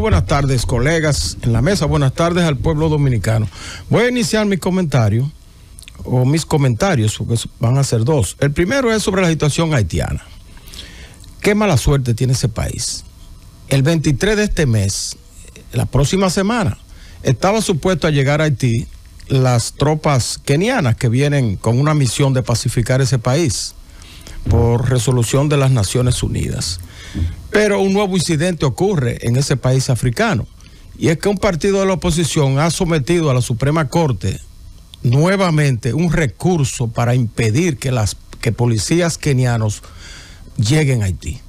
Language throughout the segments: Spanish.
buenas tardes, colegas en la mesa. Buenas tardes al pueblo dominicano. Voy a iniciar mi comentario, o mis comentarios, porque van a ser dos. El primero es sobre la situación haitiana. Qué mala suerte tiene ese país. El 23 de este mes, la próxima semana, estaba supuesto a llegar a Haití las tropas kenianas que vienen con una misión de pacificar ese país por resolución de las Naciones Unidas. Pero un nuevo incidente ocurre en ese país africano y es que un partido de la oposición ha sometido a la Suprema Corte nuevamente un recurso para impedir que las que policías kenianos lleguen a Haití.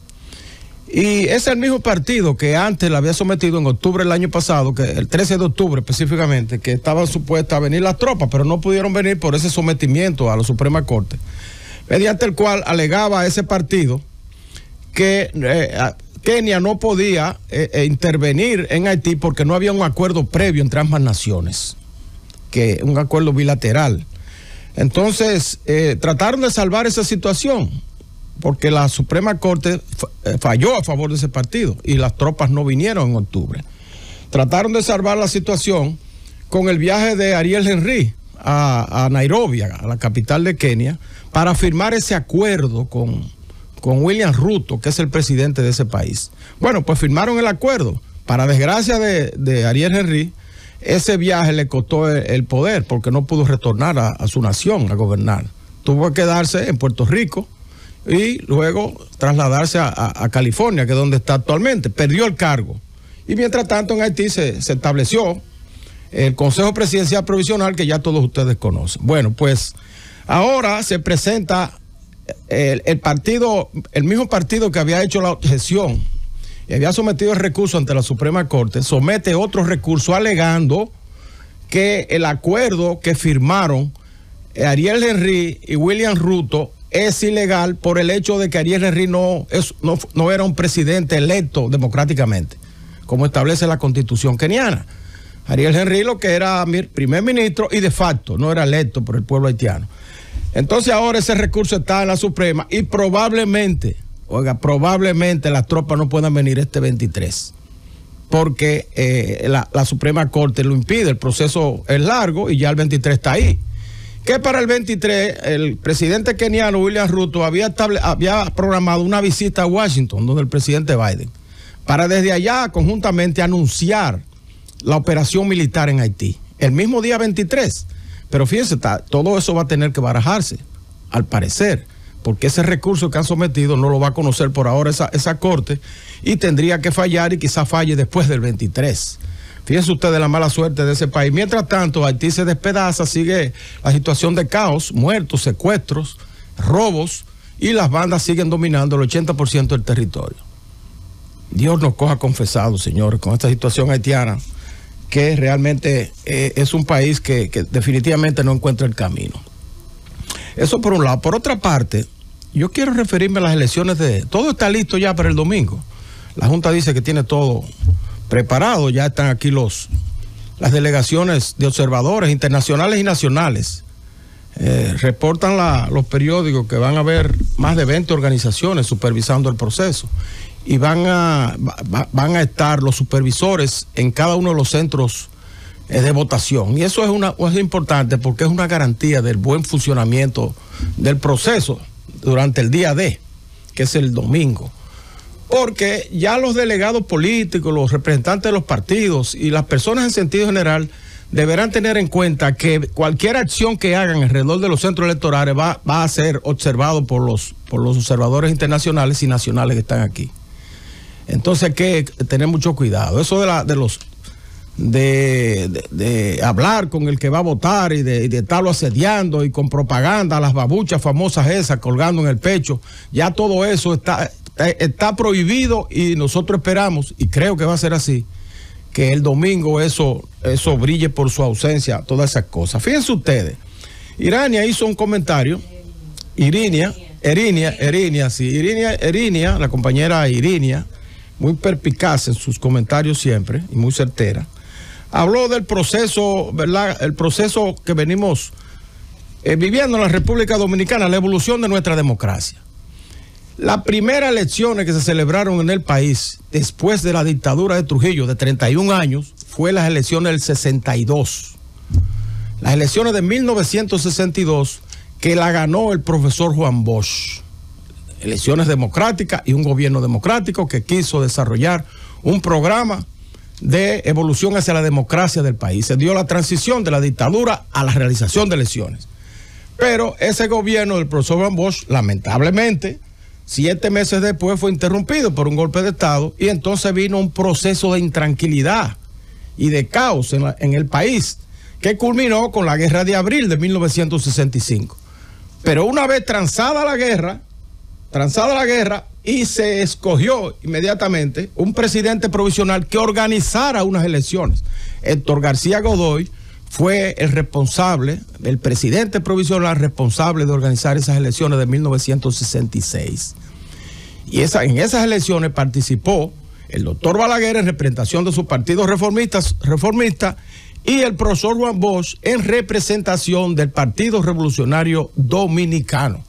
Y es el mismo partido que antes la había sometido en octubre del año pasado, que el 13 de octubre específicamente, que estaban supuestas a venir las tropas, pero no pudieron venir por ese sometimiento a la Suprema Corte mediante el cual alegaba a ese partido que eh, Kenia no podía eh, eh, intervenir en Haití porque no había un acuerdo previo entre ambas naciones, que un acuerdo bilateral. Entonces, trataron de salvar esa situación porque la Suprema Corte falló a favor de ese partido y las tropas no vinieron en octubre. Trataron de salvar la situación con el viaje de Ariel Henry, a, Nairobi, a la capital de Kenia, para firmar ese acuerdo con, con William Ruto, que es el presidente de ese país. Bueno, pues firmaron el acuerdo. Para desgracia de, de Ariel Henry, ese viaje le costó el, poder porque no pudo retornar a, su nación a gobernar. Tuvo que quedarse en Puerto Rico y luego trasladarse a, California, que es donde está actualmente. Perdió el cargo. Y mientras tanto en Haití se, se estableció el Consejo Presidencial Provisional que ya todos ustedes conocen. Bueno, pues ahora se presenta el, partido, el mismo partido que había hecho la objeción y había sometido el recurso ante la Suprema Corte, somete otro recurso alegando que el acuerdo que firmaron eh, Ariel Henry y William Ruto es ilegal por el hecho de que Ariel Henry no, es, no era un presidente electo democráticamente, como establece la constitución keniana. Ariel Henry, lo que era primer ministro y de facto no era electo por el pueblo haitiano. Entonces ahora ese recurso está en la Suprema y probablemente, oiga, probablemente las tropas no puedan venir este 23 porque eh, la, Suprema Corte lo impide, el proceso es largo y ya el 23 está ahí. Que para el 23 el presidente keniano William Ruto había programado una visita a Washington, donde el presidente Biden, para desde allá conjuntamente anunciar la operación militar en Haití, el mismo día 23. Pero fíjense, todo eso va a tener que barajarse, al parecer, porque ese recurso que han sometido no lo va a conocer por ahora esa, corte y tendría que fallar y quizá falle después del 23. Fíjense ustedes la mala suerte de ese país. Mientras tanto, Haití se despedaza, sigue la situación de caos, muertos, secuestros, robos y las bandas siguen dominando el 80% del territorio. Dios nos coja confesados, señores, con esta situación haitiana que realmente eh, es un país que, definitivamente no encuentra el camino. Eso por un lado. Por otra parte, yo quiero referirme a las elecciones de... Todo está listo ya para el domingo. La Junta dice que tiene todo preparado, ya están aquí los, las delegaciones de observadores internacionales y nacionales. Eh, reportan los periódicos que van a haber más de 20 organizaciones supervisando el proceso y van a, van a estar los supervisores en cada uno de los centros eh, de votación. Y eso es, una, es importante porque es una garantía del buen funcionamiento del proceso durante el día D, que es el domingo. Porque ya los delegados políticos, los representantes de los partidos y las personas en sentido general deberán tener en cuenta que cualquier acción que hagan alrededor de los centros electorales va, va a ser observado por los, por los observadores internacionales y nacionales que están aquí. Entonces hay que tener mucho cuidado. Eso de, la, de los de, hablar con el que va a votar y de, estarlo asediando y con propaganda, las babuchas famosas esas colgando en el pecho, ya todo eso está, eh, está, prohibido y nosotros esperamos, y creo que va a ser así, que el domingo eso, eso brille por su ausencia, todas esas cosas. Fíjense ustedes, Irania hizo un comentario, Irinia, Erinia, Erinia, sí, Irinia, Erinia, la compañera Irinia muy perpicaz en sus comentarios siempre y muy certera, habló del proceso, ¿verdad? El proceso que venimos eh, viviendo en la República Dominicana, la evolución de nuestra democracia. Las primeras elecciones que se celebraron en el país después de la dictadura de Trujillo de 31 años fue las elecciones del 62. Las elecciones de 1962 que la ganó el profesor Juan Bosch elecciones democráticas y un gobierno democrático que quiso desarrollar un programa de evolución hacia la democracia del país. Se dio la transición de la dictadura a la realización de elecciones. Pero ese gobierno del profesor Van Bosch, lamentablemente, siete meses después fue interrumpido por un golpe de Estado y entonces vino un proceso de intranquilidad y de caos en, en el país que culminó con la guerra de abril de 1965. Pero una vez transada la guerra, transada la guerra y se escogió inmediatamente un presidente provisional que organizara unas elecciones. Héctor García Godoy fue el responsable, el presidente provisional responsable de organizar esas elecciones de 1966. Y esa, en esas elecciones participó el doctor Balaguer en representación de su partido reformista y el profesor Juan Bosch en representación del Partido Revolucionario Dominicano.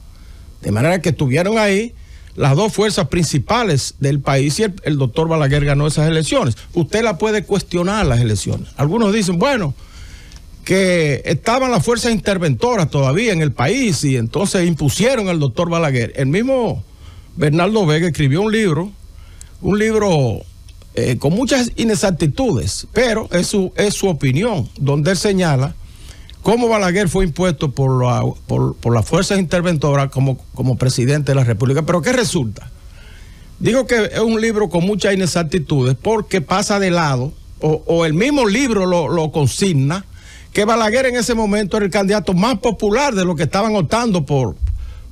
De manera que estuvieron ahí las dos fuerzas principales del país y el, doctor Balaguer ganó esas elecciones. Usted la puede cuestionar las elecciones. Algunos dicen, bueno, que estaban las fuerzas interventoras todavía en el país y entonces impusieron al doctor Balaguer. El mismo Bernardo Vega escribió un libro, un libro eh, con muchas inexactitudes, pero es es su opinión, donde él señala cómo Balaguer fue impuesto por, por, las fuerzas interventoras como, presidente de la República. Pero ¿qué resulta? Digo que es un libro con muchas inexactitudes porque pasa de lado, o, el mismo libro lo, consigna, que Balaguer en ese momento era el candidato más popular de los que estaban optando por,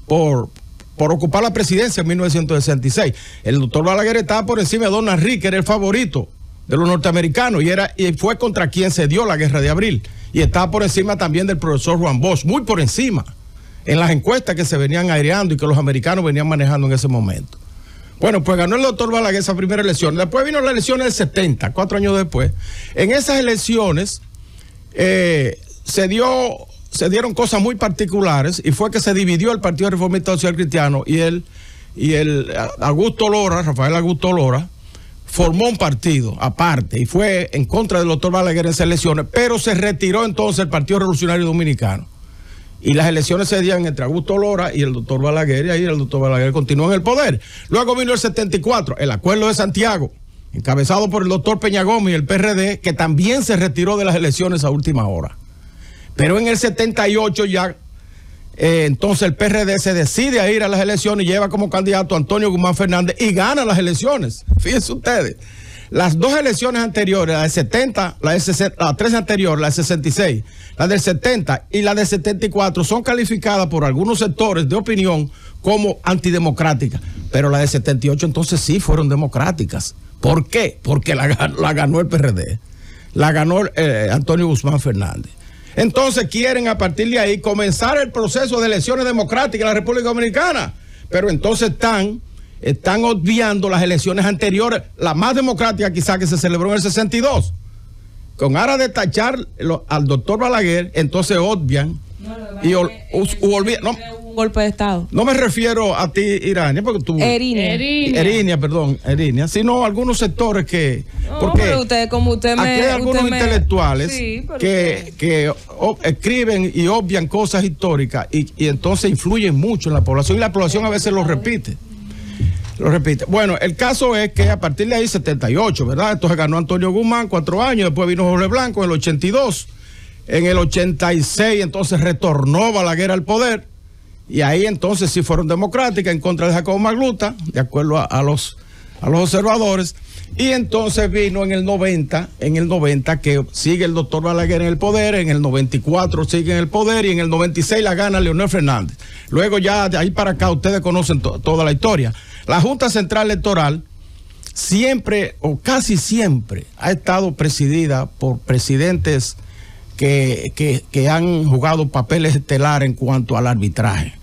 por, ocupar la presidencia en 1966. El doctor Balaguer estaba por encima de Donald Rick, era el favorito de los norteamericanos, y, era, y fue contra quien se dio la guerra de abril y está por encima también del profesor Juan Bosch, muy por encima, en las encuestas que se venían aireando y que los americanos venían manejando en ese momento. Bueno, pues ganó el doctor Balaguer esa primera elección. Después vino la elección del 70, cuatro años después. En esas elecciones eh, se, dio, se dieron cosas muy particulares y fue que se dividió el Partido Reformista Social Cristiano y el, y el eh, Augusto Lora, Rafael Augusto Lora, formó un partido aparte y fue en contra del doctor Balaguer en esas elecciones, pero se retiró entonces el Partido Revolucionario Dominicano. Y las elecciones se dieron entre Augusto Lora y el doctor Balaguer, y ahí el doctor Balaguer continuó en el poder. Luego vino el 74, el Acuerdo de Santiago, encabezado por el doctor Peña Gómez y el PRD, que también se retiró de las elecciones a última hora. Pero en el 78 ya eh, entonces el PRD se decide a ir a las elecciones y lleva como candidato a Antonio Guzmán Fernández y gana las elecciones. Fíjense ustedes. Las dos elecciones anteriores, la de 70, la, de la tres anterior, la de 66, la del 70 y la de 74, son calificadas por algunos sectores de opinión como antidemocráticas. Pero la de 78 entonces sí fueron democráticas. ¿Por qué? Porque la, ganó el PRD. La ganó eh, Antonio Guzmán Fernández. Entonces quieren a partir de ahí comenzar el proceso de elecciones democráticas en la República Dominicana. Pero entonces están, están obviando las elecciones anteriores, la más democrática quizás que se celebró en el 62. Con aras de tachar al doctor Balaguer, entonces obvian y olvidan golpe de Estado. No me refiero a ti, Irania, porque tú. Erinia. Erinia, perdón, Erinia, sino algunos sectores que. No, porque pero como usted me. Aquí hay algunos intelectuales que, escriben y obvian cosas históricas y, entonces influyen mucho en la población y la población a veces lo repite. Lo repite. Bueno, el caso es que a partir de ahí, 78, ¿verdad? Entonces ganó Antonio Guzmán cuatro años, después vino Jorge Blanco en el 82. En el 86 entonces retornó Balaguer al poder y ahí entonces sí fueron democráticas en contra de Jacobo Magluta, de acuerdo a, los, a los observadores. Y entonces vino en el 90, en el 90 que sigue el doctor Balaguer en el poder, en el 94 sigue en el poder y en el 96 la gana Leonel Fernández. Luego ya de ahí para acá ustedes conocen toda la historia. La Junta Central Electoral siempre o casi siempre ha estado presidida por presidentes que, que han jugado papeles estelar en cuanto al arbitraje.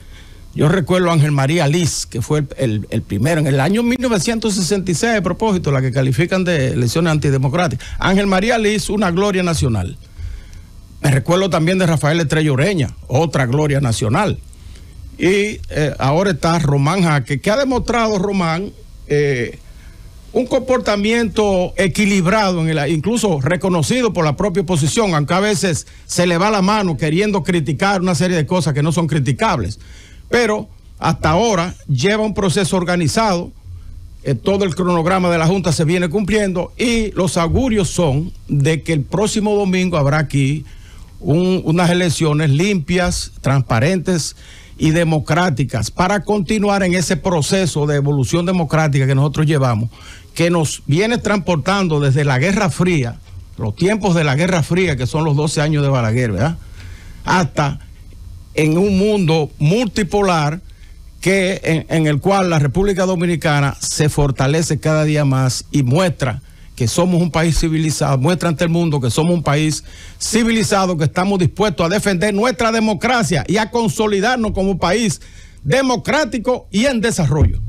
Yo recuerdo a Ángel María Liz, que fue el, primero, en el año 1966, a propósito, la que califican de elecciones antidemocráticas. Ángel María Liz, una gloria nacional. Me recuerdo también de Rafael Estrella Ureña, otra gloria nacional. Y eh, ahora está Román Jaque, que ha demostrado Román eh, un comportamiento equilibrado, incluso reconocido por la propia oposición, aunque a veces se le va la mano queriendo criticar una serie de cosas que no son criticables. Pero hasta ahora lleva un proceso organizado, eh, todo el cronograma de la Junta se viene cumpliendo y los augurios son de que el próximo domingo habrá aquí unas elecciones limpias, transparentes y democráticas para continuar en ese proceso de evolución democrática que nosotros llevamos, que nos viene transportando desde la Guerra Fría, los tiempos de la Guerra Fría, que son los 12 años de Balaguer, ¿verdad? Hasta en un mundo multipolar que, en, el cual la República Dominicana se fortalece cada día más y muestra que somos un país civilizado, muestra ante el mundo que somos un país civilizado, que estamos dispuestos a defender nuestra democracia y a consolidarnos como país democrático y en desarrollo.